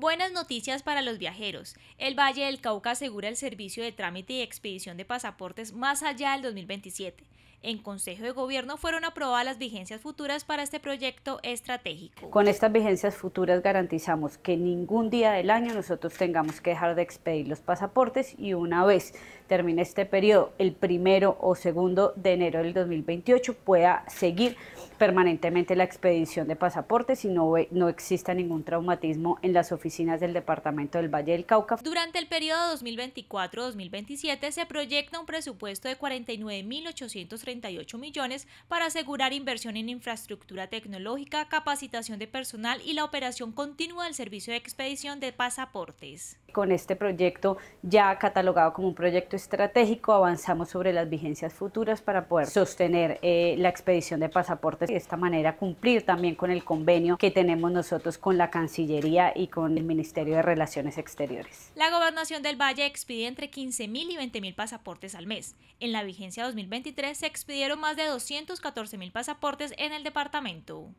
Buenas noticias para los viajeros. El Valle del Cauca asegura el servicio de trámite y expedición de pasaportes más allá del 2027. En Consejo de Gobierno fueron aprobadas las vigencias futuras para este proyecto estratégico. Con estas vigencias futuras garantizamos que ningún día del año nosotros tengamos que dejar de expedir los pasaportes y una vez termine este periodo, el primero o segundo de enero del 2028, pueda seguir permanentemente la expedición de pasaportes y no, no exista ningún traumatismo en las oficinas del Departamento del Valle del Cauca. Durante el periodo 2024-2027 se proyecta un presupuesto de 49.838 millones para asegurar inversión en infraestructura tecnológica, capacitación de personal y la operación continua del servicio de expedición de pasaportes. Con este proyecto ya catalogado como un proyecto estratégico, avanzamos sobre las vigencias futuras para poder sostener eh, la expedición de pasaportes y de esta manera cumplir también con el convenio que tenemos nosotros con la Cancillería y con el Ministerio de Relaciones Exteriores. La Gobernación del Valle expide entre 15.000 y 20.000 pasaportes al mes. En la vigencia 2023 se expidieron más de 214.000 pasaportes en el departamento.